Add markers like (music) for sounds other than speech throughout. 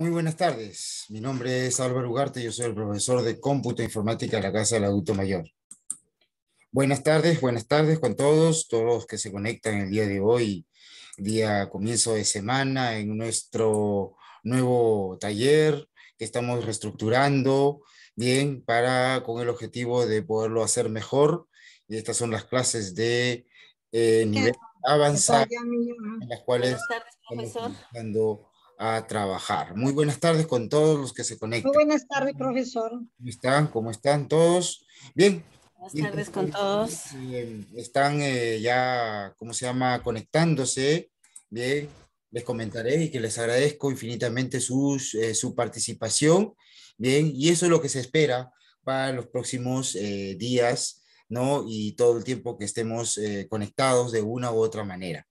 Muy buenas tardes. Mi nombre es Álvaro Ugarte. Yo soy el profesor de cómputo e informática en la Casa del Adulto Mayor. Buenas tardes, buenas tardes con todos, todos los que se conectan el día de hoy, día comienzo de semana, en nuestro nuevo taller que estamos reestructurando, bien, para con el objetivo de poderlo hacer mejor. Y estas son las clases de eh, nivel avanzado, en las cuales buenas tardes, a trabajar. Muy buenas tardes con todos los que se conectan. Muy buenas tardes, profesor. ¿Cómo están? ¿Cómo están todos? Bien. Buenas tardes con todos. Están eh, ya, ¿cómo se llama? Conectándose. Bien, les comentaré y que les agradezco infinitamente eh, su participación. Bien, y eso es lo que se espera para los próximos eh, días, ¿no? Y todo el tiempo que estemos conectados de una u otra manera.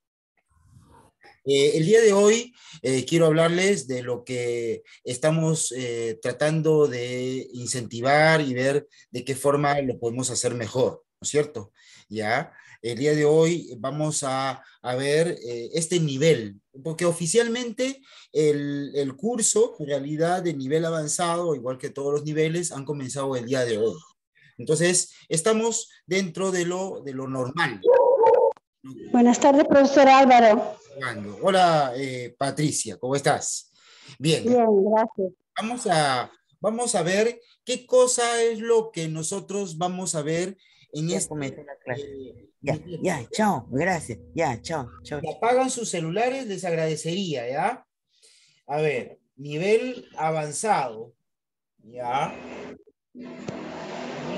Eh, el día de hoy eh, quiero hablarles de lo que estamos eh, tratando de incentivar y ver de qué forma lo podemos hacer mejor, ¿no es cierto? Ya, el día de hoy vamos a, ver este nivel, porque oficialmente el, curso, en realidad de nivel avanzado, igual que todos los niveles, han comenzado el día de hoy. Entonces, estamos dentro de lo, de lo normal, Buenas tardes, profesor Álvaro. Hola, eh, Patricia, ¿cómo estás? Bien. Bien, gracias. Vamos a, vamos a ver qué cosa es lo que nosotros vamos a ver en este... Eh, este momento. ya, chao, gracias. Ya, chao, chao. Si apagan sus celulares, les agradecería, ¿ya? A ver, nivel avanzado, ¿ya? Nivel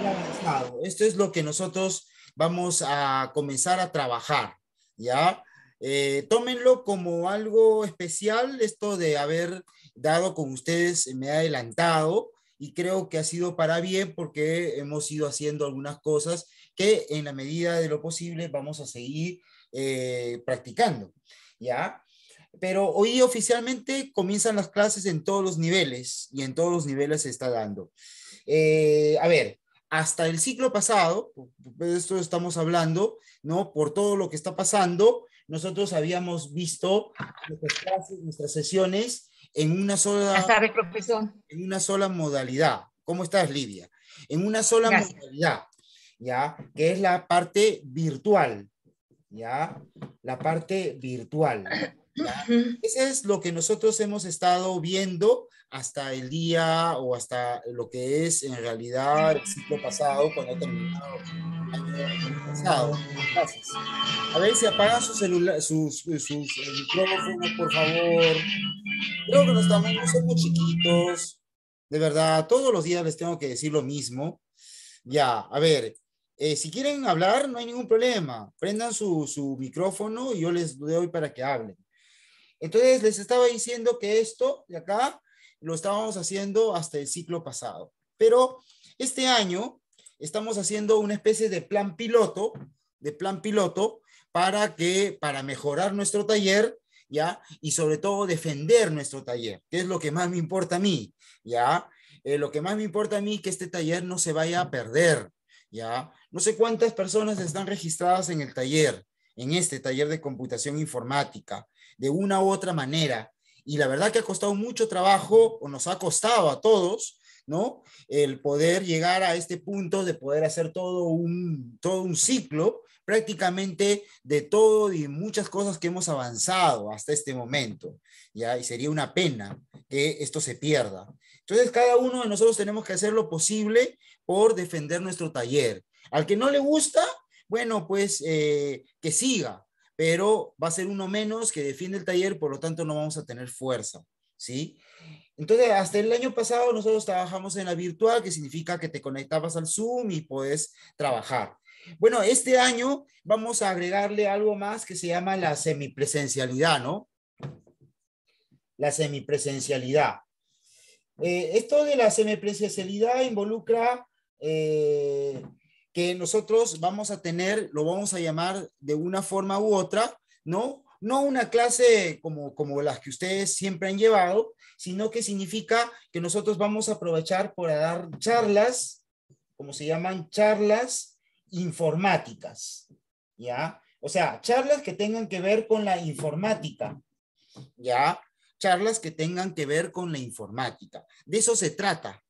avanzado. Esto es lo que nosotros vamos a comenzar a trabajar, ¿ya? Eh, tómenlo como algo especial, esto de haber dado con ustedes, me ha adelantado y creo que ha sido para bien porque hemos ido haciendo algunas cosas que en la medida de lo posible vamos a seguir eh, practicando, ¿ya? Pero hoy oficialmente comienzan las clases en todos los niveles y en todos los niveles se está dando. Eh, a ver, hasta el ciclo pasado, de esto estamos hablando, ¿no? Por todo lo que está pasando, nosotros habíamos visto nuestras sesiones en una sola... En una sola modalidad. ¿Cómo estás, Lidia? En una sola modalidad, ¿ya? Que es la parte virtual, ¿ya? La parte virtual. ¿ya? Ese es lo que nosotros hemos estado viendo hasta el día o hasta lo que es en realidad el ciclo pasado cuando ha terminado Gracias. A ver si apagan sus, celular sus, sus, eh, micrófonos, por favor. Creo que los tamaños son muy chiquitos. De verdad, todos los días les tengo que decir lo mismo. Ya, a ver, eh, si quieren hablar, no hay ningún problema. Prendan su, su micrófono y yo les doy para que hablen. Entonces, les estaba diciendo que esto de acá lo estábamos haciendo hasta el ciclo pasado. Pero este año estamos haciendo una especie de plan piloto, de plan piloto para que para mejorar nuestro taller, ¿ya? Y sobre todo defender nuestro taller, que es lo que más me importa a mí, ¿ya? Eh, lo que más me importa a mí que este taller no se vaya a perder, ¿ya? No sé cuántas personas están registradas en el taller, en este taller de computación informática, de una u otra manera, y la verdad que ha costado mucho trabajo, o nos ha costado a todos, ¿no? El poder llegar a este punto de poder hacer todo un, todo un ciclo prácticamente de todo y muchas cosas que hemos avanzado hasta este momento, ¿ya? Y sería una pena que esto se pierda. Entonces, cada uno de nosotros tenemos que hacer lo posible por defender nuestro taller. Al que no le gusta, bueno, pues eh, que siga, pero va a ser uno menos que defiende el taller, por lo tanto no vamos a tener fuerza, ¿sí? Entonces, hasta el año pasado nosotros trabajamos en la virtual, que significa que te conectabas al Zoom y puedes trabajar. Bueno, este año vamos a agregarle algo más que se llama la semipresencialidad, ¿no? La semipresencialidad. Eh, esto de la semipresencialidad involucra eh, que nosotros vamos a tener, lo vamos a llamar de una forma u otra, ¿no? No una clase como, como las que ustedes siempre han llevado, sino que significa que nosotros vamos a aprovechar para dar charlas, como se llaman charlas informáticas, ¿ya? O sea, charlas que tengan que ver con la informática, ¿ya? Charlas que tengan que ver con la informática. De eso se trata,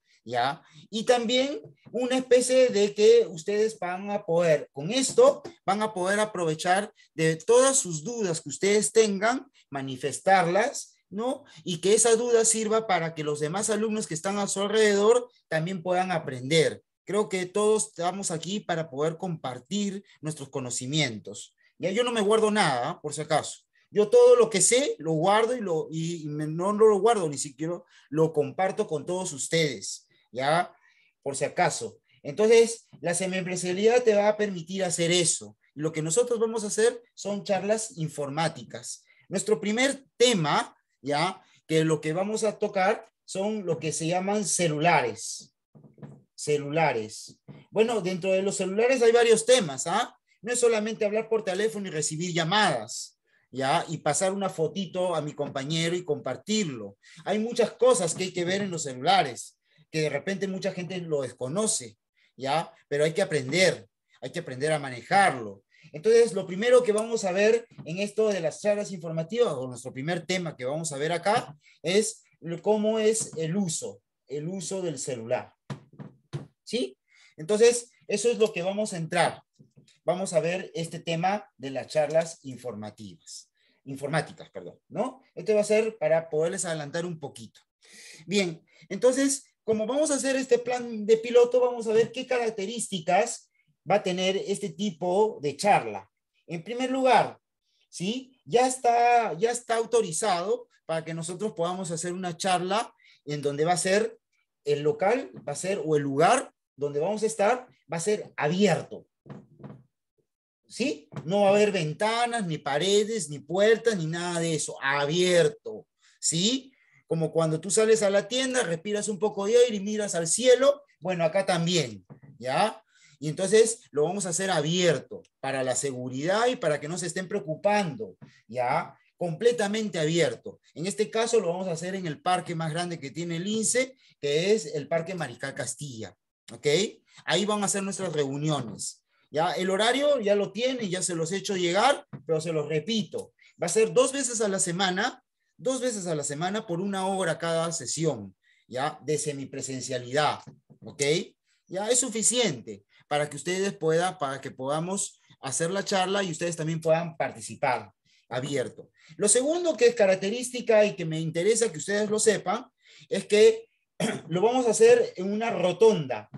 y también una especie de que ustedes van a poder, con esto, van a poder aprovechar de todas sus dudas que ustedes tengan, manifestarlas, ¿no? Y que esa duda sirva para que los demás alumnos que están a su alrededor también puedan aprender. Creo que todos estamos aquí para poder compartir nuestros conocimientos. Ya yo no me guardo nada, ¿ah? por si acaso. Yo todo lo que sé lo guardo y, no lo guardo, ni siquiera lo comparto con todos ustedes. ¿ya? Por si acaso. Entonces, la semiempresarialidad te va a permitir hacer eso. Lo que nosotros vamos a hacer son charlas informáticas. Nuestro primer tema, ¿ya? Que lo que vamos a tocar son lo que se llaman celulares. Celulares. Bueno, dentro de los celulares hay varios temas, ¿ah? No es solamente hablar por teléfono y recibir llamadas. ¿ya? Y pasar una fotito a mi compañero y compartirlo. Hay muchas cosas que hay que ver en los celulares que de repente mucha gente lo desconoce, ¿ya? Pero hay que aprender, hay que aprender a manejarlo. Entonces, lo primero que vamos a ver en esto de las charlas informativas, o nuestro primer tema que vamos a ver acá, es cómo es el uso, el uso del celular. ¿Sí? Entonces, eso es lo que vamos a entrar. Vamos a ver este tema de las charlas informativas, informáticas, perdón, ¿no? Esto va a ser para poderles adelantar un poquito. Bien, entonces, como vamos a hacer este plan de piloto, vamos a ver qué características va a tener este tipo de charla. En primer lugar, ¿sí? Ya está, ya está autorizado para que nosotros podamos hacer una charla en donde va a ser el local, va a ser, o el lugar donde vamos a estar, va a ser abierto. ¿Sí? No va a haber ventanas, ni paredes, ni puertas, ni nada de eso. Abierto. ¿Sí? como cuando tú sales a la tienda, respiras un poco de aire y miras al cielo, bueno, acá también, ¿ya? Y entonces lo vamos a hacer abierto para la seguridad y para que no se estén preocupando, ¿ya? Completamente abierto. En este caso lo vamos a hacer en el parque más grande que tiene el INSE, que es el Parque Mariscal Castilla, ¿ok? Ahí van a hacer nuestras reuniones. Ya, el horario ya lo tiene, ya se los he hecho llegar, pero se los repito. Va a ser dos veces a la semana, dos veces a la semana por una hora cada sesión, ¿ya? De semipresencialidad, ¿ok? Ya es suficiente para que ustedes puedan, para que podamos hacer la charla y ustedes también puedan participar abierto. Lo segundo que es característica y que me interesa que ustedes lo sepan es que (clears throat) lo vamos a hacer en una rotonda.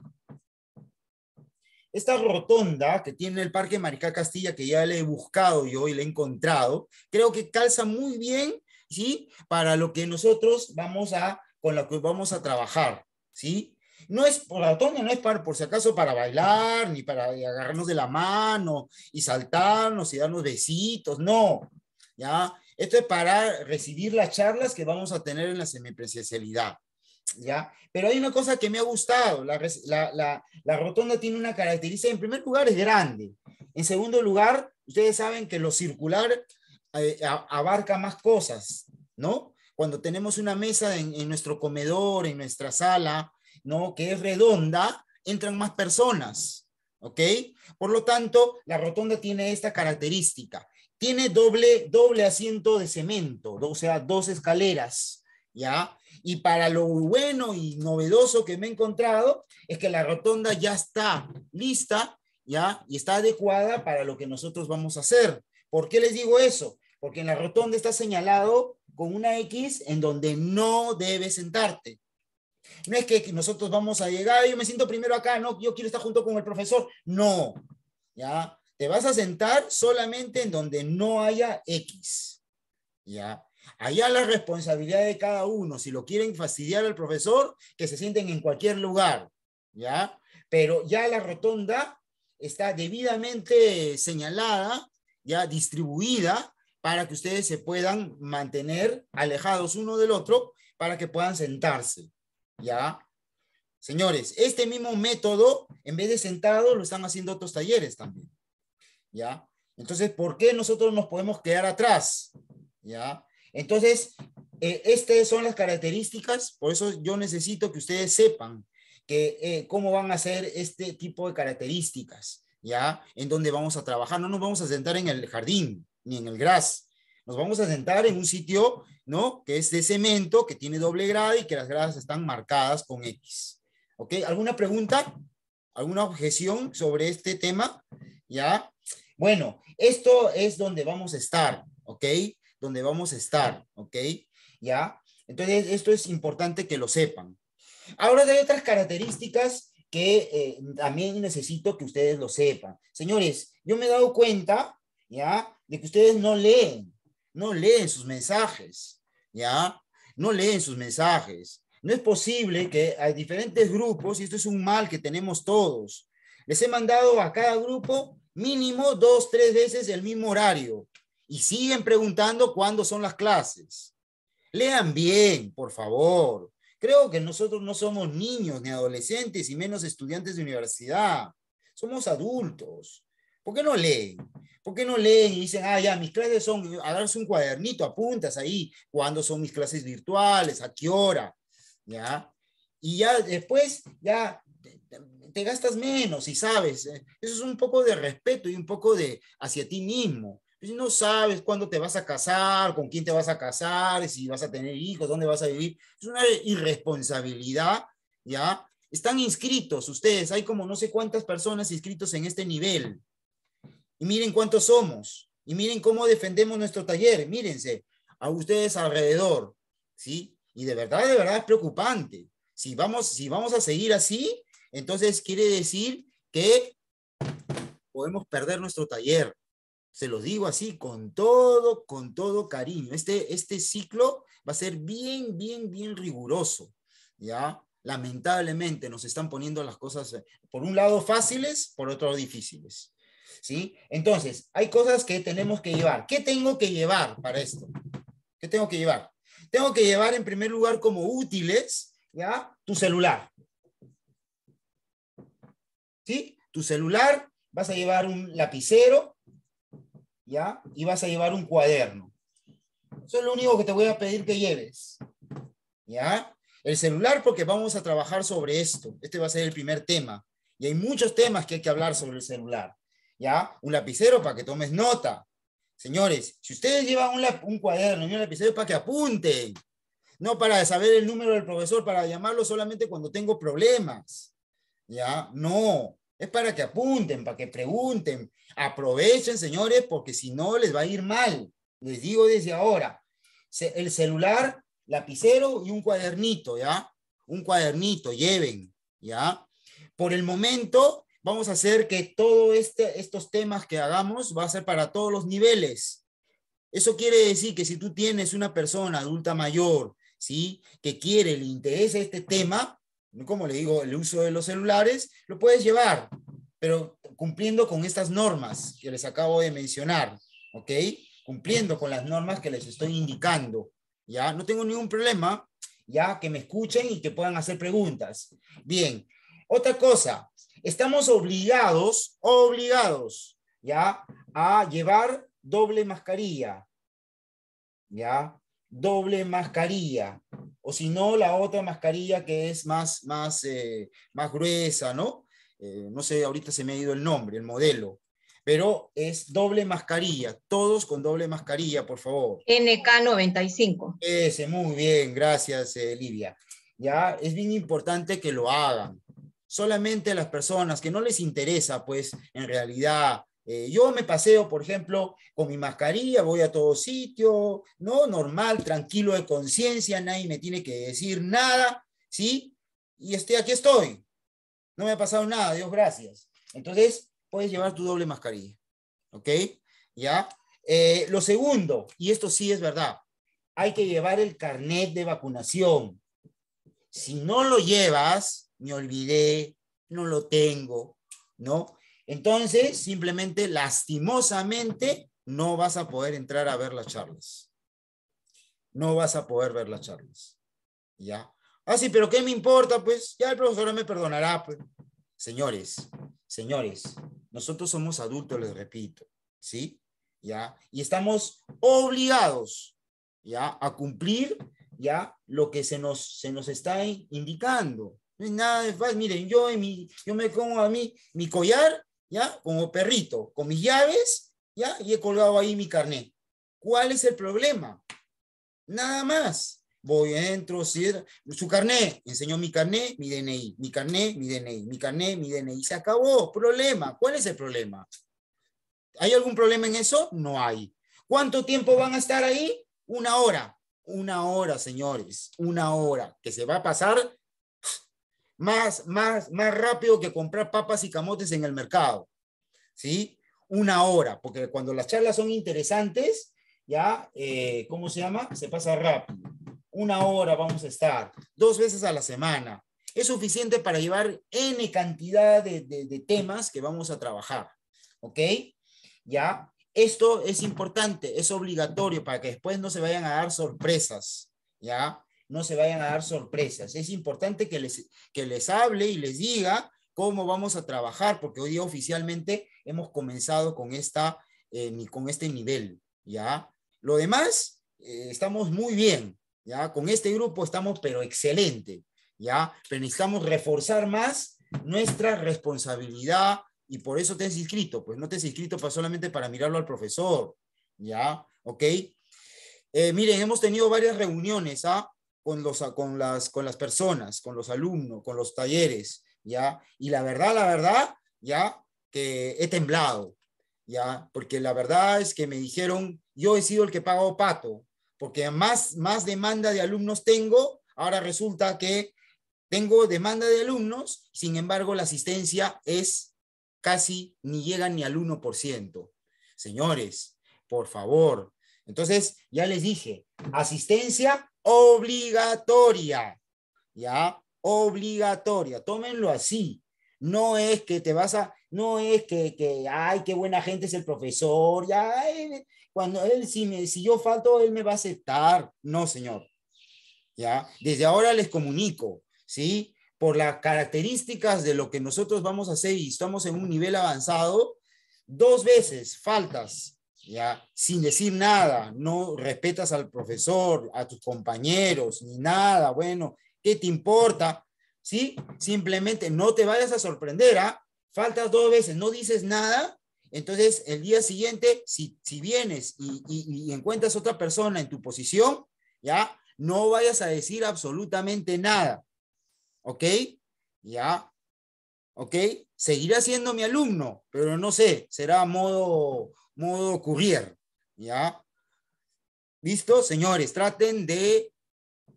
Esta rotonda que tiene el Parque Maricá Castilla, que ya le he buscado yo y le he encontrado, creo que calza muy bien ¿sí? Para lo que nosotros vamos a, con lo que vamos a trabajar, ¿sí? No es, por la no es para, por si acaso para bailar, ni para agarrarnos de la mano y saltarnos y darnos besitos, no, ¿ya? Esto es para recibir las charlas que vamos a tener en la semipresencialidad. ¿Ya? Pero hay una cosa que me ha gustado, la, la, rotonda tiene una característica, en primer lugar es grande, en segundo lugar, ustedes saben que lo circular eh, abarca más cosas, ¿no? Cuando tenemos una mesa en, nuestro comedor, en nuestra sala, ¿no? Que es redonda, entran más personas, ¿ok? Por lo tanto, la rotonda tiene esta característica. Tiene doble, doble asiento de cemento, o sea, dos escaleras, ¿ya? Y para lo bueno y novedoso que me he encontrado es que la rotonda ya está lista, ¿ya? Y está adecuada para lo que nosotros vamos a hacer. ¿Por qué les digo eso? porque en la rotonda está señalado con una X en donde no debes sentarte. No es que nosotros vamos a llegar, yo me siento primero acá, no, yo quiero estar junto con el profesor. No, ¿ya? Te vas a sentar solamente en donde no haya X, ¿ya? Allá la responsabilidad de cada uno, si lo quieren fastidiar al profesor, que se sienten en cualquier lugar, ¿ya? Pero ya la rotonda está debidamente señalada, ya distribuida, para que ustedes se puedan mantener alejados uno del otro para que puedan sentarse. ¿Ya? Señores, este mismo método, en vez de sentado, lo están haciendo otros talleres también. ¿Ya? Entonces, ¿por qué nosotros nos podemos quedar atrás? ¿Ya? Entonces, eh, estas son las características, por eso yo necesito que ustedes sepan que, eh, cómo van a hacer este tipo de características, ¿ya? En donde vamos a trabajar, no nos vamos a sentar en el jardín, ni en el gras. Nos vamos a sentar en un sitio, ¿no? Que es de cemento, que tiene doble grado y que las gradas están marcadas con X. ¿Ok? ¿Alguna pregunta? ¿Alguna objeción sobre este tema? ¿Ya? Bueno, esto es donde vamos a estar, ¿ok? Donde vamos a estar, ¿ok? ¿Ya? Entonces, esto es importante que lo sepan. Ahora hay otras características que eh, también necesito que ustedes lo sepan. Señores, yo me he dado cuenta ¿ya? De que ustedes no leen, no leen sus mensajes, ¿ya? No leen sus mensajes. No es posible que hay diferentes grupos, y esto es un mal que tenemos todos, les he mandado a cada grupo mínimo dos, tres veces el mismo horario y siguen preguntando cuándo son las clases. Lean bien, por favor. Creo que nosotros no somos niños ni adolescentes y menos estudiantes de universidad. Somos adultos. ¿Por qué no leen? ¿Por qué no leen y dicen, ah, ya, mis clases son, agarras un cuadernito, apuntas ahí, cuándo son mis clases virtuales, a qué hora, ¿ya? Y ya después, ya te, te gastas menos y sabes, eh, eso es un poco de respeto y un poco de hacia ti mismo. No sabes cuándo te vas a casar, con quién te vas a casar, si vas a tener hijos, dónde vas a vivir. Es una irresponsabilidad, ¿ya? Están inscritos ustedes, hay como no sé cuántas personas inscritos en este nivel, y miren cuántos somos. Y miren cómo defendemos nuestro taller. Mírense a ustedes alrededor. ¿Sí? Y de verdad, de verdad es preocupante. Si vamos, si vamos a seguir así, entonces quiere decir que podemos perder nuestro taller. Se lo digo así, con todo, con todo cariño. Este, este ciclo va a ser bien, bien, bien riguroso. ¿Ya? Lamentablemente nos están poniendo las cosas, eh, por un lado fáciles, por otro difíciles. ¿sí? Entonces, hay cosas que tenemos que llevar. ¿Qué tengo que llevar para esto? ¿Qué tengo que llevar? Tengo que llevar en primer lugar como útiles, ¿ya? Tu celular. ¿Sí? Tu celular, vas a llevar un lapicero, ¿ya? Y vas a llevar un cuaderno. Eso es lo único que te voy a pedir que lleves. ¿Ya? El celular porque vamos a trabajar sobre esto. Este va a ser el primer tema. Y hay muchos temas que hay que hablar sobre el celular. ¿ya? Un lapicero para que tomes nota. Señores, si ustedes llevan un, cuaderno y un lapicero para que apunten, no para saber el número del profesor, para llamarlo solamente cuando tengo problemas, ¿ya? No, es para que apunten, para que pregunten. Aprovechen, señores, porque si no les va a ir mal. Les digo desde ahora. El celular, lapicero y un cuadernito, ¿ya? Un cuadernito, lleven, ¿ya? Por el momento, Vamos a hacer que todos este, estos temas que hagamos va a ser para todos los niveles. Eso quiere decir que si tú tienes una persona adulta mayor, ¿sí? Que quiere, le interesa este tema, como le digo, el uso de los celulares, lo puedes llevar, pero cumpliendo con estas normas que les acabo de mencionar, ¿ok? Cumpliendo con las normas que les estoy indicando, ¿ya? No tengo ningún problema, ya que me escuchen y que puedan hacer preguntas. Bien, otra cosa, estamos obligados, obligados, ¿ya? A llevar doble mascarilla, ¿ya? Doble mascarilla, o si no, la otra mascarilla que es más, más, eh, más gruesa, ¿no? Eh, no sé, ahorita se me ha ido el nombre, el modelo, pero es doble mascarilla, todos con doble mascarilla, por favor. NK95. Ese, muy bien, gracias, eh, Lidia Ya, es bien importante que lo hagan solamente las personas que no les interesa, pues, en realidad. Eh, yo me paseo, por ejemplo, con mi mascarilla, voy a todo sitio, ¿no? Normal, tranquilo de conciencia, nadie me tiene que decir nada, ¿sí? Y estoy aquí estoy. No me ha pasado nada, Dios gracias. Entonces, puedes llevar tu doble mascarilla, ¿ok? ¿Ya? Eh, lo segundo, y esto sí es verdad, hay que llevar el carnet de vacunación. Si no lo llevas, me olvidé, no lo tengo, ¿no? Entonces, simplemente, lastimosamente, no vas a poder entrar a ver las charlas. No vas a poder ver las charlas. ¿Ya? Ah, sí, pero ¿qué me importa? Pues ya el profesor me perdonará. Pues. Señores, señores, nosotros somos adultos, les repito, ¿sí? ¿Ya? Y estamos obligados, ¿ya? A cumplir, ¿ya? Lo que se nos, se nos está indicando, no nada de fácil. Miren, yo, mi, yo me pongo a mí mi collar, ¿ya? Como perrito, con mis llaves, ¿ya? Y he colgado ahí mi carnet. ¿Cuál es el problema? Nada más. Voy, entro, cierro. Su carnet. Enseñó mi carnet, mi DNI. Mi carnet, mi DNI. Mi carnet, mi DNI. Se acabó. Problema. ¿Cuál es el problema? ¿Hay algún problema en eso? No hay. ¿Cuánto tiempo van a estar ahí? Una hora. Una hora, señores. Una hora. Que se va a pasar más, más, más rápido que comprar papas y camotes en el mercado, ¿sí? Una hora, porque cuando las charlas son interesantes, ya, eh, ¿cómo se llama? Se pasa rápido. Una hora vamos a estar, dos veces a la semana. Es suficiente para llevar N cantidad de, de temas que vamos a trabajar, ¿ok? Ya, esto es importante, es obligatorio para que después no se vayan a dar sorpresas, ¿ya? no se vayan a dar sorpresas. Es importante que les, que les hable y les diga cómo vamos a trabajar, porque hoy día oficialmente hemos comenzado con, esta, eh, con este nivel, ¿ya? Lo demás, eh, estamos muy bien, ¿ya? Con este grupo estamos, pero excelente, ¿ya? Pero necesitamos reforzar más nuestra responsabilidad y por eso te has inscrito, pues no te has inscrito para solamente para mirarlo al profesor, ¿ya? ¿Ok? Eh, miren, hemos tenido varias reuniones, ¿ah? con, los, con, las, con las personas, con los alumnos, con los talleres, ¿ya? Y la verdad, la verdad, ¿ya? Que he temblado, ¿ya? Porque la verdad es que me dijeron, yo he sido el que pagó pato, porque más, más demanda de alumnos tengo, ahora resulta que tengo demanda de alumnos, sin embargo, la asistencia es casi ni llega ni al 1%. Señores, por favor, entonces, ya les dije, asistencia obligatoria, ¿ya? Obligatoria, tómenlo así. No es que te vas a, no es que, que ay, qué buena gente es el profesor, ya, cuando él, si, me, si yo falto, él me va a aceptar. No, señor. ¿Ya? Desde ahora les comunico, ¿sí? Por las características de lo que nosotros vamos a hacer y estamos en un nivel avanzado, dos veces faltas ya sin decir nada, no respetas al profesor, a tus compañeros, ni nada, bueno, ¿qué te importa? ¿Sí? Simplemente no te vayas a sorprender, ¿ah? Faltas dos veces, no dices nada, entonces el día siguiente, si, si vienes y, encuentras otra persona en tu posición, ¿ya? No vayas a decir absolutamente nada, ¿ok? ¿Ya? ¿Ok? Seguirá siendo mi alumno, pero no sé, será modo modo courier, ¿ya? ¿Listo? Señores, traten de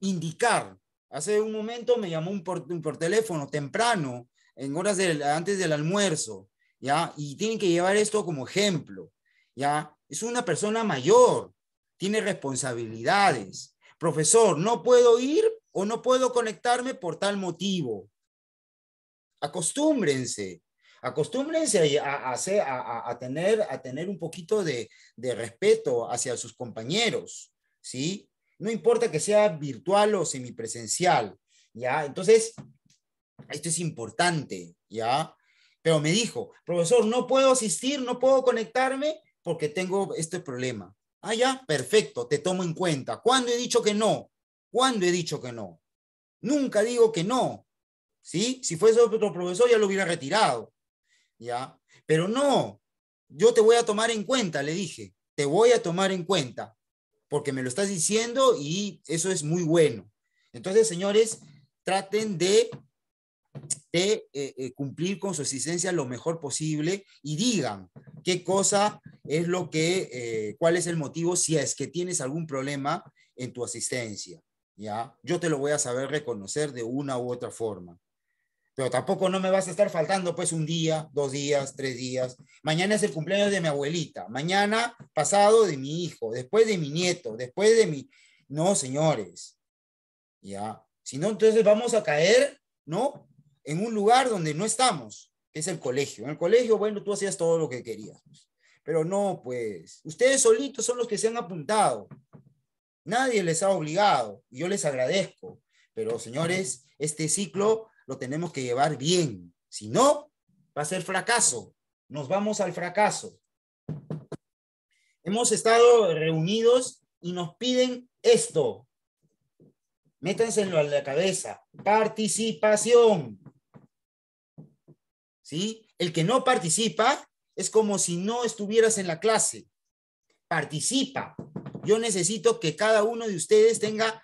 indicar. Hace un momento me llamó un por, teléfono temprano, en horas del, antes del almuerzo, ¿ya? Y tienen que llevar esto como ejemplo, ¿ya? Es una persona mayor, tiene responsabilidades. Profesor, no puedo ir o no puedo conectarme por tal motivo. Acostúmbrense, acostúmbrense a, a, tener, a tener un poquito de, de, respeto hacia sus compañeros, ¿sí? No importa que sea virtual o semipresencial, ¿ya? Entonces, esto es importante, ¿ya? Pero me dijo, profesor, no puedo asistir, no puedo conectarme porque tengo este problema. Ah, ya, perfecto, te tomo en cuenta. ¿Cuándo he dicho que no? ¿Cuándo he dicho que no? Nunca digo que no, ¿sí? Si fuese otro profesor ya lo hubiera retirado. ¿ya? Pero no, yo te voy a tomar en cuenta, le dije, te voy a tomar en cuenta, porque me lo estás diciendo y eso es muy bueno. Entonces, señores, traten de, eh, eh, cumplir con su asistencia lo mejor posible y digan qué cosa es lo que, eh, cuál es el motivo si es que tienes algún problema en tu asistencia. ¿Ya? Yo te lo voy a saber reconocer de una u otra forma pero tampoco no me vas a estar faltando pues un día, dos días, tres días. Mañana es el cumpleaños de mi abuelita, mañana pasado de mi hijo, después de mi nieto, después de mi... No, señores, ya. Si no, entonces vamos a caer, ¿no? En un lugar donde no estamos, que es el colegio. En el colegio, bueno, tú hacías todo lo que querías. Pues. Pero no, pues, ustedes solitos son los que se han apuntado. Nadie les ha obligado. yo les agradezco. Pero, señores, este ciclo lo tenemos que llevar bien. Si no, va a ser fracaso. Nos vamos al fracaso. Hemos estado reunidos y nos piden esto. Métanselo a la cabeza. Participación. ¿Sí? El que no participa es como si no estuvieras en la clase. Participa. Yo necesito que cada uno de ustedes tenga,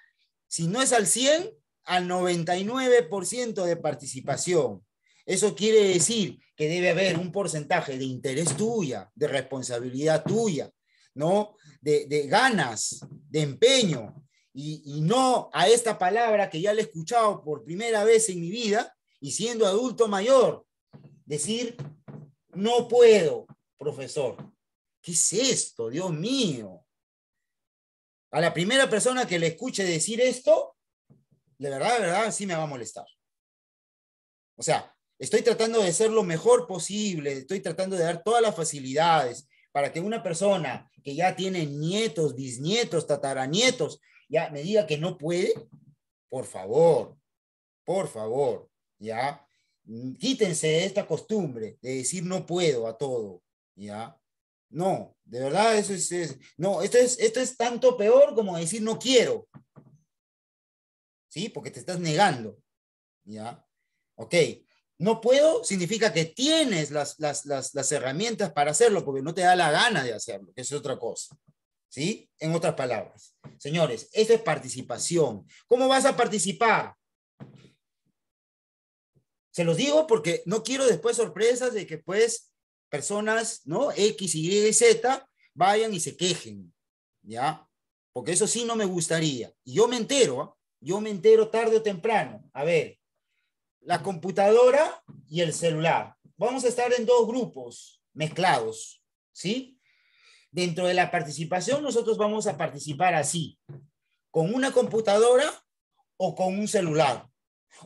si no es al 100, al 99% de participación. Eso quiere decir que debe haber un porcentaje de interés tuya, de responsabilidad tuya, ¿no? De, de ganas, de empeño, y, y, no a esta palabra que ya la he escuchado por primera vez en mi vida y siendo adulto mayor, decir, no puedo, profesor. ¿Qué es esto, Dios mío? A la primera persona que le escuche decir esto, de verdad, de verdad, sí me va a molestar. O sea, estoy tratando de ser lo mejor posible, estoy tratando de dar todas las facilidades para que una persona que ya tiene nietos, bisnietos, tataranietos, ya me diga que no puede. Por favor, por favor, ya. Quítense esta costumbre de decir no puedo a todo, ya. No, de verdad, eso es, no, es, esto es tanto peor como decir no quiero. ¿sí? Porque te estás negando, ¿ya? Ok, no puedo significa que tienes las, las, herramientas para hacerlo, porque no te da la gana de hacerlo, que es otra cosa, ¿sí? En otras palabras, señores, esto es participación. ¿Cómo vas a participar? Se los digo porque no quiero después sorpresas de que pues personas, ¿no? X, Y, Z vayan y se quejen, ¿ya? Porque eso sí no me gustaría. Y yo me entero, ¿ah? Yo me entero tarde o temprano. A ver, la computadora y el celular. Vamos a estar en dos grupos mezclados, ¿sí? Dentro de la participación nosotros vamos a participar así, con una computadora o con un celular.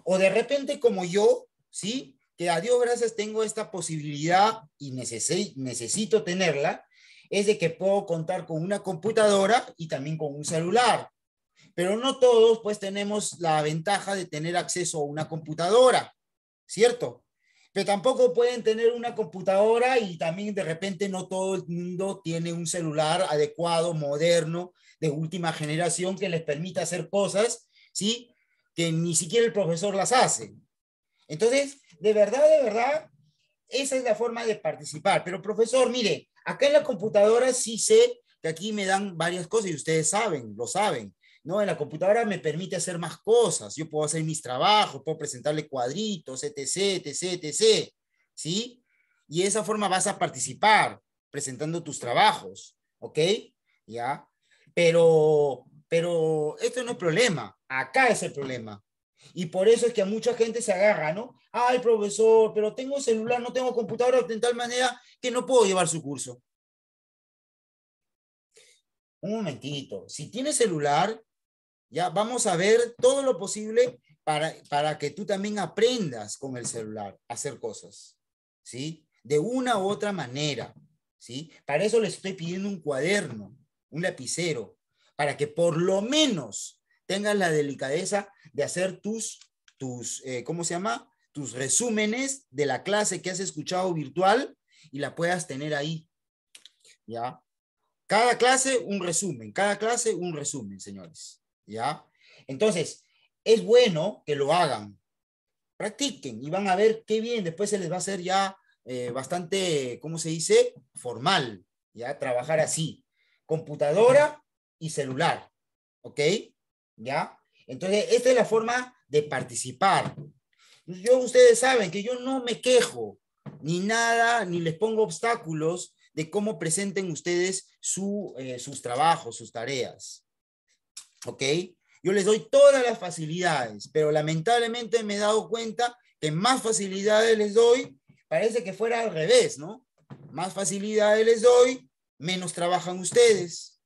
O de repente como yo, ¿sí? Que a Dios gracias tengo esta posibilidad y necesito tenerla, es de que puedo contar con una computadora y también con un celular pero no todos pues tenemos la ventaja de tener acceso a una computadora, ¿cierto? Pero tampoco pueden tener una computadora y también de repente no todo el mundo tiene un celular adecuado, moderno, de última generación que les permita hacer cosas, ¿sí? Que ni siquiera el profesor las hace. Entonces, de verdad, de verdad, esa es la forma de participar. Pero profesor, mire, acá en la computadora sí sé que aquí me dan varias cosas y ustedes saben, lo saben. ¿no? la computadora me permite hacer más cosas, yo puedo hacer mis trabajos, puedo presentarle cuadritos, etc., etc., etc., ¿sí? Y de esa forma vas a participar presentando tus trabajos, ¿ok? ¿Ya? Pero, pero esto no es problema, acá es el problema. Y por eso es que a mucha gente se agarra, ¿no? Ay, profesor, pero tengo celular, no tengo computadora, de tal manera que no puedo llevar su curso. Un momentito, si tienes celular, ya vamos a ver todo lo posible para, que tú también aprendas con el celular a hacer cosas, ¿sí? De una u otra manera, ¿sí? Para eso les estoy pidiendo un cuaderno, un lapicero, para que por lo menos tengas la delicadeza de hacer tus, tus eh, ¿cómo se llama? Tus resúmenes de la clase que has escuchado virtual y la puedas tener ahí, ¿ya? Cada clase un resumen, cada clase un resumen, señores. ¿ya? Entonces, es bueno que lo hagan, practiquen y van a ver qué bien, después se les va a hacer ya eh, bastante, ¿cómo se dice? Formal, ¿ya? Trabajar así, computadora y celular, ¿ok? ¿Ya? Entonces, esta es la forma de participar. Yo, ustedes saben que yo no me quejo ni nada, ni les pongo obstáculos de cómo presenten ustedes eh, sus trabajos, sus tareas. ¿Ok? Yo les doy todas las facilidades, pero lamentablemente me he dado cuenta que más facilidades les doy, parece que fuera al revés, ¿no? Más facilidades les doy, menos trabajan ustedes.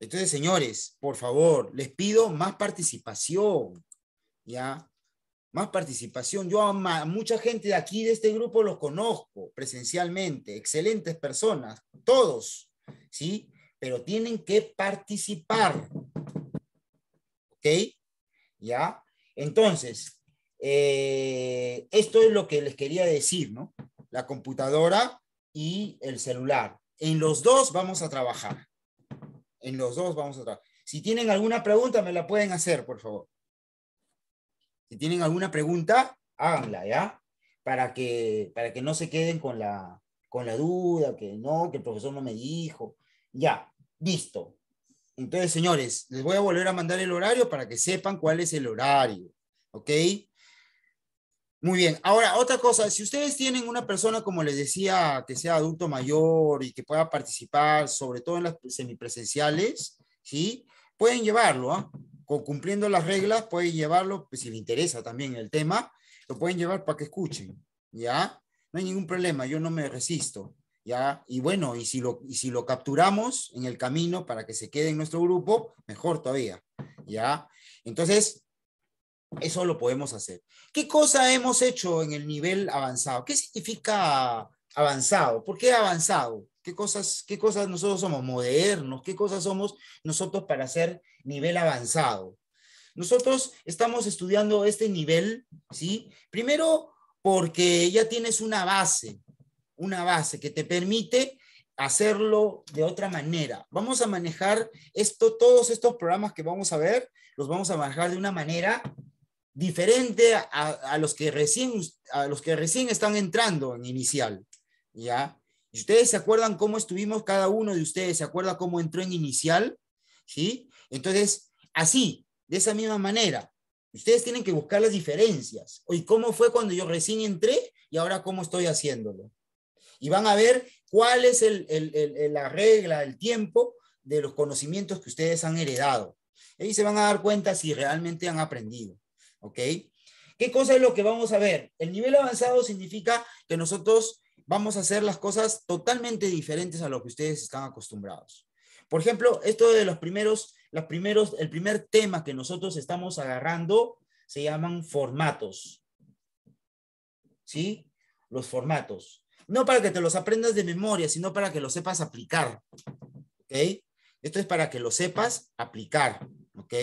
Entonces, señores, por favor, les pido más participación, ¿ya? Más participación. Yo a mucha gente de aquí, de este grupo, los conozco presencialmente, excelentes personas, todos, ¿sí? pero tienen que participar. ¿Ok? ¿Ya? Entonces, eh, esto es lo que les quería decir, ¿no? La computadora y el celular. En los dos vamos a trabajar. En los dos vamos a trabajar. Si tienen alguna pregunta, me la pueden hacer, por favor. Si tienen alguna pregunta, háganla, ¿ya? Para que, para que no se queden con la, con la duda, que no, que el profesor no me dijo. Ya, Listo. Entonces, señores, les voy a volver a mandar el horario para que sepan cuál es el horario. ¿Ok? Muy bien. Ahora, otra cosa, si ustedes tienen una persona, como les decía, que sea adulto mayor y que pueda participar, sobre todo en las semipresenciales, ¿sí? Pueden llevarlo, ¿ah? Cumpliendo las reglas, pueden llevarlo, pues, si le interesa también el tema, lo pueden llevar para que escuchen, ¿ya? No hay ningún problema, yo no me resisto. ¿ya? Y bueno, y si, lo, y si lo capturamos en el camino para que se quede en nuestro grupo, mejor todavía, ¿ya? Entonces, eso lo podemos hacer. ¿Qué cosa hemos hecho en el nivel avanzado? ¿Qué significa avanzado? ¿Por qué avanzado? ¿Qué cosas, qué cosas nosotros somos modernos? ¿Qué cosas somos nosotros para hacer nivel avanzado? Nosotros estamos estudiando este nivel, ¿sí? Primero porque ya tienes una base, una base que te permite hacerlo de otra manera. Vamos a manejar esto, todos estos programas que vamos a ver, los vamos a manejar de una manera diferente a, los, que recién, a los que recién están entrando en inicial, ¿ya? Y ustedes se acuerdan cómo estuvimos, cada uno de ustedes se acuerda cómo entró en inicial, ¿sí? Entonces, así, de esa misma manera, ustedes tienen que buscar las diferencias. ¿Y cómo fue cuando yo recién entré y ahora cómo estoy haciéndolo? y van a ver cuál es la regla, el tiempo de los conocimientos que ustedes han heredado. Y se van a dar cuenta si realmente han aprendido. ¿Ok? ¿Qué cosa es lo que vamos a ver? El nivel avanzado significa que nosotros vamos a hacer las cosas totalmente diferentes a lo que ustedes están acostumbrados. Por ejemplo, esto de los primeros, los primeros, el primer tema que nosotros estamos agarrando se llaman formatos. ¿Sí? Los formatos. No para que te los aprendas de memoria, sino para que lo sepas aplicar. ¿Ok? Esto es para que lo sepas aplicar. ¿Ok?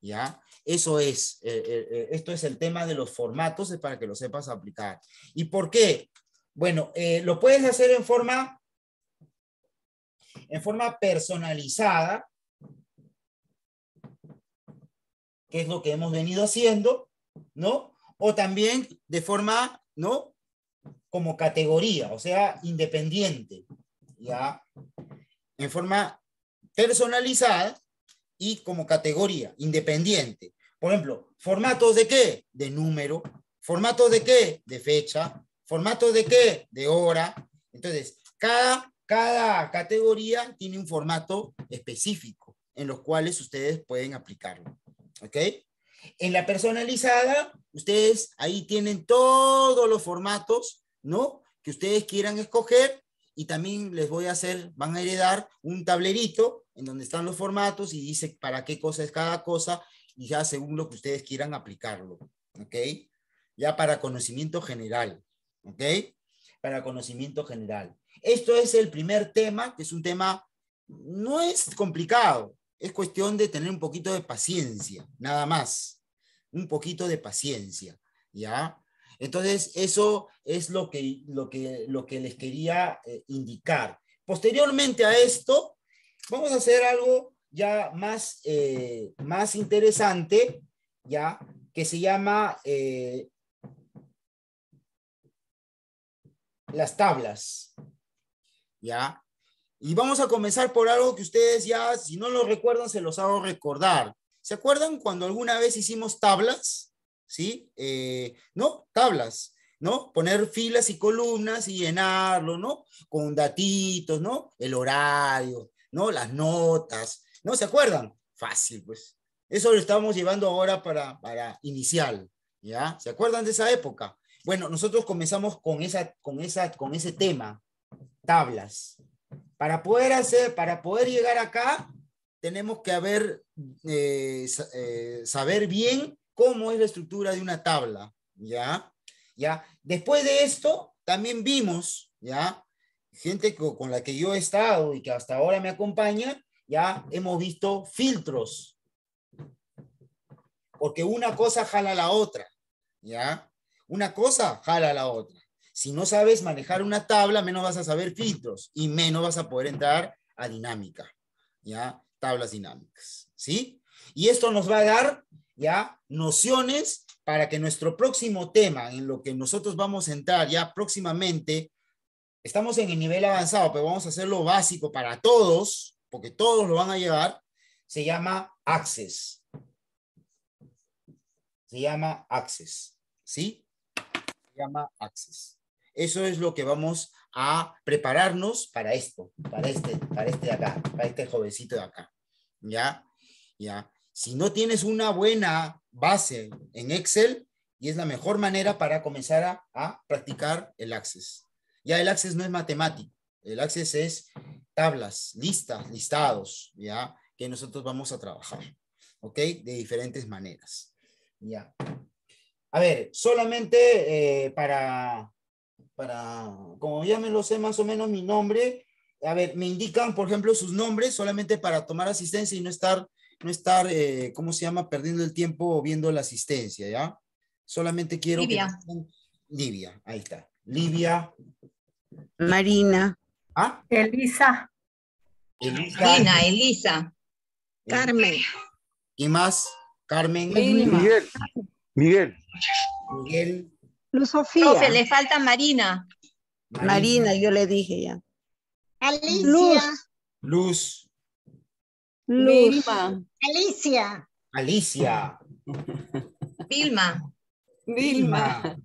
¿Ya? Eso es, eh, eh, eh, esto es el tema de los formatos, es para que lo sepas aplicar. ¿Y por qué? Bueno, lo puedes hacer en forma, en forma personalizada, que es lo que hemos venido haciendo, ¿no? O también de forma, ¿no? como categoría, o sea, independiente, ¿ya? En forma personalizada y como categoría, independiente. Por ejemplo, formatos de qué? De número. Formatos de qué? De fecha. Formatos de qué? De hora. Entonces, cada, cada categoría tiene un formato específico en los cuales ustedes pueden aplicarlo. ¿Ok? En la personalizada, ustedes ahí tienen todos los formatos ¿no? Que ustedes quieran escoger y también les voy a hacer, van a heredar un tablerito en donde están los formatos y dice para qué cosa es cada cosa y ya según lo que ustedes quieran aplicarlo, ¿ok? Ya para conocimiento general, ¿ok? Para conocimiento general. Esto es el primer tema, que es un tema, no es complicado, es cuestión de tener un poquito de paciencia, nada más, un poquito de paciencia, ¿ya? Entonces, eso es lo que, lo que, lo que les quería eh, indicar. Posteriormente a esto, vamos a hacer algo ya más, eh, más interesante, ya, que se llama eh, las tablas, ya. Y vamos a comenzar por algo que ustedes ya, si no lo recuerdan, se los hago recordar. ¿Se acuerdan cuando alguna vez hicimos tablas? ¿sí? Eh, ¿No? Tablas, ¿no? Poner filas y columnas y llenarlo, ¿no? Con datitos, ¿no? El horario, ¿no? Las notas, ¿no? ¿Se acuerdan? Fácil, pues. Eso lo estamos llevando ahora para, para inicial, ¿ya? ¿Se acuerdan de esa época? Bueno, nosotros comenzamos con, esa, con, esa, con ese tema, tablas. Para poder hacer, para poder llegar acá, tenemos que haber, eh, eh, saber bien cómo es la estructura de una tabla, ¿ya? ¿Ya? Después de esto, también vimos, ¿ya? Gente con la que yo he estado y que hasta ahora me acompaña, ya hemos visto filtros. Porque una cosa jala la otra, ¿ya? Una cosa jala la otra. Si no sabes manejar una tabla, menos vas a saber filtros y menos vas a poder entrar a dinámica, ¿ya? Tablas dinámicas, ¿sí? Y esto nos va a dar ya nociones para que nuestro próximo tema, en lo que nosotros vamos a entrar ya próximamente, estamos en el nivel avanzado, pero vamos a hacer lo básico para todos, porque todos lo van a llevar, se llama Access. Se llama Access, ¿sí? Se llama Access. Eso es lo que vamos a prepararnos para esto, para este, para este de acá, para este jovencito de acá. ¿Ya? ¿Ya? Si no tienes una buena base en Excel, y es la mejor manera para comenzar a, practicar el Access. Ya el Access no es matemático, el Access es tablas, listas, listados, ¿ya? Que nosotros vamos a trabajar, ¿ok? De diferentes maneras, ¿ya? A ver, solamente eh, para, para, como ya me lo sé más o menos mi nombre, a ver, me indican, por ejemplo, sus nombres solamente para tomar asistencia y no estar no estar, eh, ¿cómo se llama?, perdiendo el tiempo viendo la asistencia, ¿ya? Solamente quiero... Livia. Que... Livia, ahí está. Livia. Marina. ¿Ah? Elisa. Elisa. Marina, Elisa. Eh, Carmen. ¿Y más? Carmen. Miguel. Miguel. Miguel. Luz Sofía. se le falta Marina. Marina. yo le dije ya. Luz. Luz. Luz. Vilma. Alicia. Alicia. Vilma. Vilma.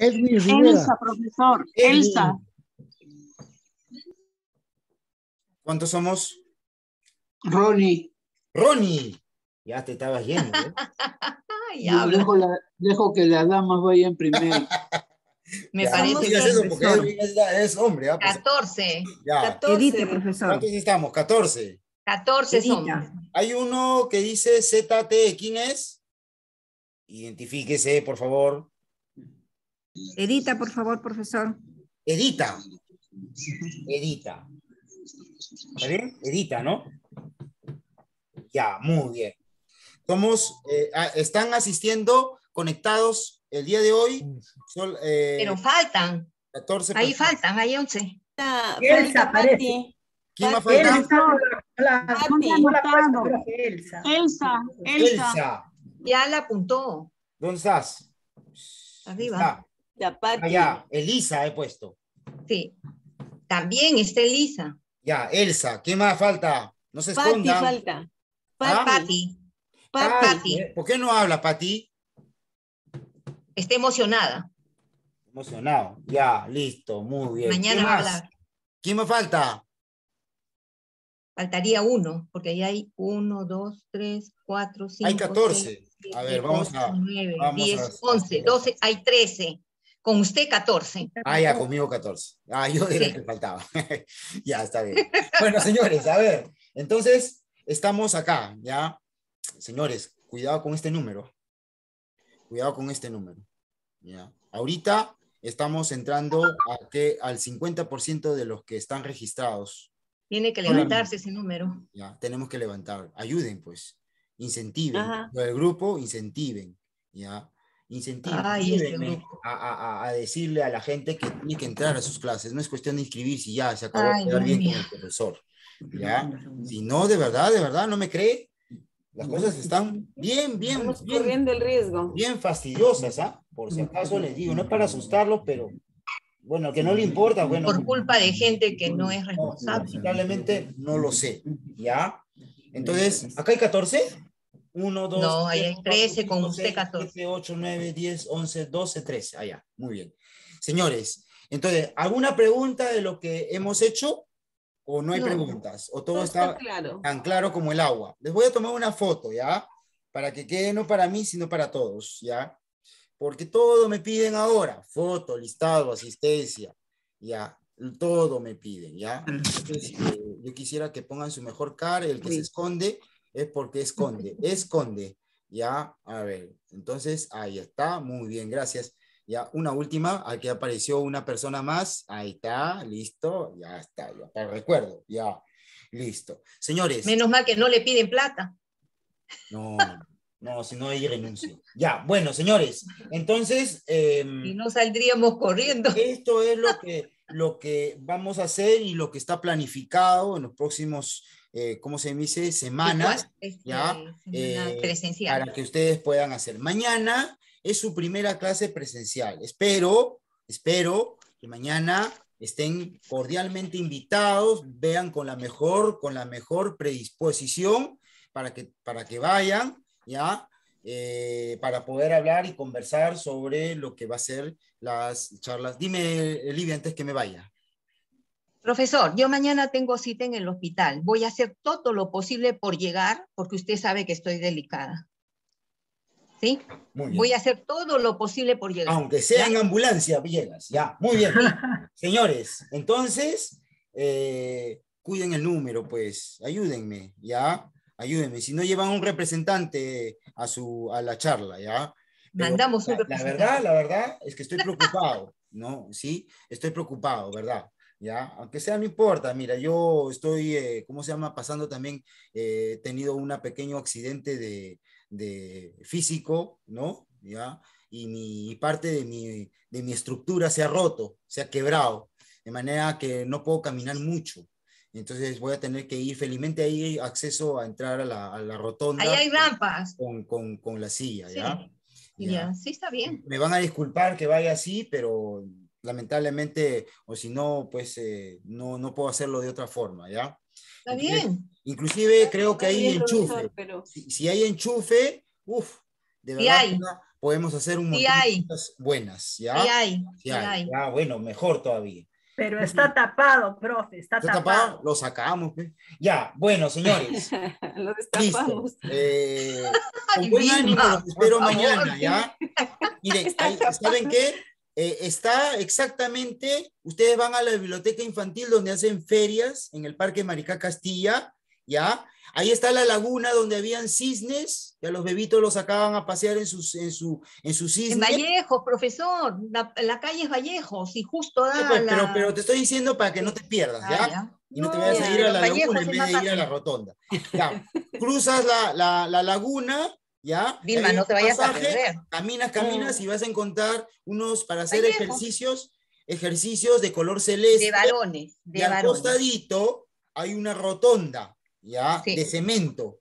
Edwin Rivera. Elsa, profesor. Elsa. ¿Cuántos somos? Ronnie. Ronnie. Ya te estabas yendo. ¿eh? (laughs) ya dejo, la, dejo, que las damas vayan primero. (laughs) Me parece que eso porque es, hombre. ¿ah? 14. Pues. Ya. 14. Edite, profesor. ¿Cuántos estamos? 14. 14 hombres. Hay uno que dice ZT, ¿quién es? Identifíquese, por favor. Edita, por favor, profesor. Edita. Edita. ¿Está bien? Edita, ¿no? Ya, muy bien. Somos, eh, ah, están asistiendo, conectados el día de hoy. Eh, Pero faltan. 14 Ahí faltan, hay 11. ¿Quién más falta? Elsa. Elsa. Elsa. Ya la apuntó. ¿Dónde estás? Arriba. Allá, Elisa he puesto. Sí. También está Elisa. Ya, Elsa. ¿Qué más falta? No se Pati falta. ¿Ah? Pati. Pati. ¿Por qué no habla, Pati? Está emocionada. Emocionado. Ya, listo. Muy bien. Mañana ¿Qué Habla. ¿Quién me falta? Faltaría uno, porque ahí hay uno, dos, tres, cuatro, cinco. Hay catorce a ver, vamos a. Nueve, diez, once, doce, hay trece. Con usted 14. Ah, ya, conmigo 14. Ah, yo diría que faltaba. (laughs) ya, está bien. Bueno, señores, a ver. Entonces, estamos acá, ¿ya? Señores, cuidado con este número. Cuidado con este número. ¿ya? Ahorita estamos entrando a que al 50% de los que están registrados tiene que levantarse ese número. Ya, tenemos que levantar. Ayuden, pues. Incentiven. Ajá. El grupo, incentiven. Ya. Incentiven. Este a, a, a, decirle a la gente que tiene que entrar a sus clases. No es cuestión de inscribirse y ya se acabó de quedar bien con el profesor. ¿ya? Si no, de verdad, de verdad, no me cree. Las cosas están bien, bien, Estamos bien. corriendo el riesgo. Bien fastidiosas, ¿ah? Por si acaso les digo, no es para asustarlo, pero bueno, que no le importa, Por culpa de gente que no es responsable. Lamentablemente no lo sé, ¿ya? Entonces, ¿acá hay 14? 1, 2, no, ahí hay 13 con usted 14. 7, 8, 9, 10, 11, 12, 13. Allá, muy bien. Señores, entonces, ¿alguna pregunta de lo que hemos hecho? ¿O no hay preguntas? ¿O todo, está, tan claro como el agua? Les voy a tomar una foto, ¿ya? Para que quede no para mí, sino para todos, ¿ya? porque todo me piden ahora, foto, listado, asistencia, ya, todo me piden, ya. Eh, yo quisiera que pongan su mejor cara, el que se esconde es porque esconde, esconde, ya, a ver, entonces ahí está, muy bien, gracias. Ya, una última, aquí apareció una persona más, ahí está, listo, ya está, ya, está, recuerdo, ya, listo. Señores. Menos mal que no le piden plata. No, no, si no, hay renuncio. Ya, bueno, señores, entonces... Em, y no saldríamos corriendo. Esto es lo que, lo que vamos a hacer y lo que está planificado en los próximos, eh, ¿cómo se dice? Semanas, este, ¿ya? Eh, presencial. Para que ustedes puedan hacer. Mañana es su primera clase presencial. Espero, espero que mañana estén cordialmente invitados, vean con la mejor, con la mejor predisposición para que, para que vayan ¿ya? Eh, para poder hablar y conversar sobre lo que va a ser las charlas. Dime, Livia, antes que me vaya. Profesor, yo mañana tengo cita en el hospital. Voy a hacer todo lo posible por llegar porque usted sabe que estoy delicada. ¿Sí? Voy a hacer todo lo posible por llegar. Aunque sea en ambulancia, Villegas. Ya, muy bien. (laughs) Señores, entonces, eh, cuiden el número, pues, ayúdenme, ¿ya? ayúdenme, si no llevan un representante a, su, a la charla, ¿ya? Mandamos un representante. La, verdad, la verdad es que estoy preocupado, ¿no? Sí, estoy preocupado, ¿verdad? ¿ya? Aunque sea, no importa, mira, yo estoy, eh, ¿cómo se llama? Pasando también, he eh, tenido un pequeño accidente de, de, físico, ¿no? ¿Ya? Y mi parte de mi, de mi estructura se ha roto, se ha quebrado, de manera que no puedo caminar mucho, entonces voy a tener que ir, felizmente ahí acceso a entrar a la, rotonda. Ahí hay rampas. Con, con, la silla, ¿ya? Sí. está bien. Me van a disculpar que vaya así, pero lamentablemente, o si no, pues eh, no, no puedo hacerlo de otra forma, ¿ya? Está bien. Inclusive creo que hay enchufe. Pero... Si, hay enchufe, uff, de verdad hay. podemos hacer un montón de cosas buenas, ¿ya? Sí hay. hay. Ah, bueno, mejor todavía. Pero está tapado, profe, está, tapado? Lo sacamos. Pues. Ya, bueno, señores. (laughs) lo destapamos. Eh, (laughs) con buen ánimo, los espero mañana, ¿ya? (laughs) Miren, ahí, ¿saben qué? Eh, está exactamente, ustedes van a la biblioteca infantil donde hacen ferias en el Parque Maricá Castilla, ¿ya? Ahí está la laguna donde habían cisnes, que a los bebitos los sacaban a pasear en, sus, su, en cisnes. En profesor, la, calle es Vallejo y justo da pues, pero, te estoy diciendo para que no te pierdas, ¿ya? Ah, y no, te vayas a ir a la laguna en vez de ir a la rotonda. (laughs) cruzas la, laguna, ¿ya? Vilma, no te vayas a perder. Caminas, caminas y vas a encontrar unos para hacer ejercicios, ejercicios de color celeste. De balones de y al costadito hay una rotonda, ¿ya? De cemento.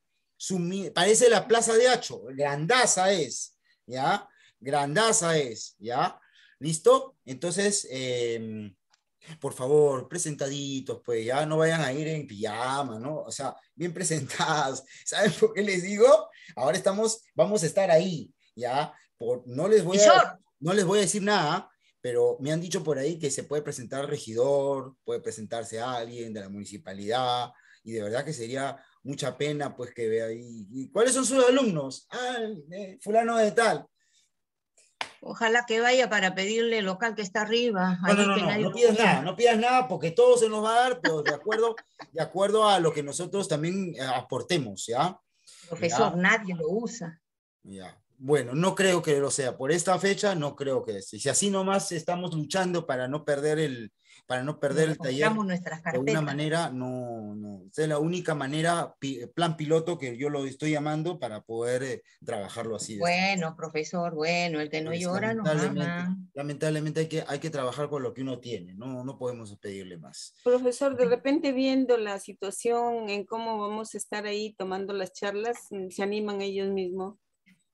parece la plaza de Hacho, grandaza es, ¿ya? Grandaza es, ¿ya? ¿Listo? Entonces, em, por favor, presentaditos, pues ya no vayan a ir en pijama, ¿no? O sea, bien presentados. (laughs) ¿Saben por qué les digo? Ahora estamos, vamos a estar ahí, ¿ya? Por, no, les voy a, no les voy a decir nada, pero me han dicho por ahí que se puede presentar regidor, puede presentarse alguien de la municipalidad, y de verdad que sería mucha pena pues que vea. ahí. cuáles son sus alumnos? Ah, eh, fulano de tal. Ojalá que vaya para pedirle el local que está arriba. No, no, no, pidas nada, no pidas nada porque todo se nos va a dar, pero de acuerdo, de acuerdo a lo que nosotros también eh, aportemos, ¿ya? Profesor, nadie lo usa. Bueno, no creo que lo sea. Por esta fecha, no creo que sea. Si así nomás estamos luchando para no perder el, para no perder el taller. De alguna manera, no, no. es la única manera, plan piloto que yo lo estoy llamando para poder eh, trabajarlo así. Bueno, profesor, bueno, el que no pues, llora lamentablemente, no llora Lamentablemente hay que, hay que trabajar con lo que uno tiene, no, no podemos pedirle más. Profesor, de repente viendo la situación en cómo vamos a estar ahí tomando las charlas, mm, se animan ellos mismos.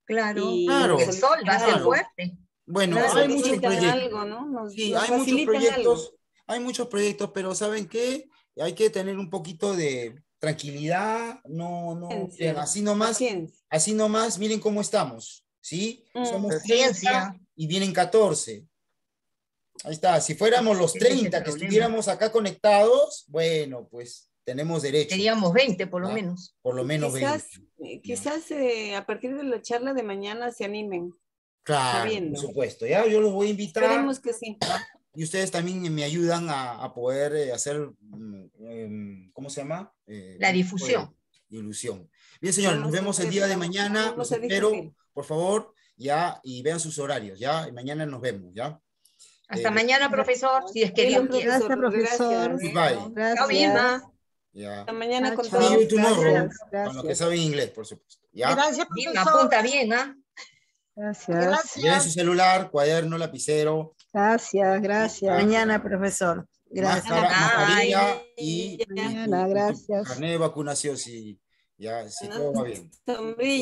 Claro, claro el sol va a ser fuerte. Bueno, hay, muchos sí, hay muchos hay muchos proyectos hay muchos proyectos, pero ¿saben qué? Hay que tener un poquito de tranquilidad, no, no, así nomás, así nomás, miren cómo estamos, ¿sí? Mm. Somos y vienen 14. Ahí está, si fuéramos los 30 que estuviéramos acá conectados, bueno, pues tenemos derecho. Seríamos 20 por lo ah, menos. Por lo menos quizás, 20. Eh, quizás eh, a partir de la charla de mañana se animen. Claro, por supuesto, ya yo los voy a invitar. Esperemos que sí y ustedes también me ayudan a, poder eh, hacer, mm, em, ¿cómo se llama? Eh, la difusión. Ilusión. Bien, señores, nos vemos el día de mañana. Los espero, por favor, ya, y vean sus horarios, ya. mañana nos vemos, ya. Hasta eh, mañana, profesor, si es que Dios Gracias, profesor. Goodbye. Gracias. Ya. Hasta mañana con todos. Con los que saben inglés, por supuesto. ¿Ya? Gracias, profesor. apunta bien, ¿ah? Gracias. Gracias. su celular, cuaderno, lapicero Gracias, gracias. Mañana, profesor. Gracias. y, mañana, gracias. Carnet de vacunación, si, ya, si todo va bien.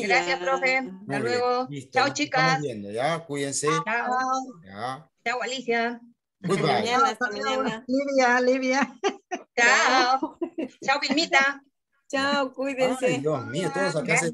Gracias, profe. Hasta luego. Chao, chicas. Viendo, ya, cuídense. Chao. Chao, Alicia. Mañana, mañana. Livia, Livia. Chao. (laughs) Chao, Vilmita. Chao, cuídense. Ay, Dios mío, todos acá se...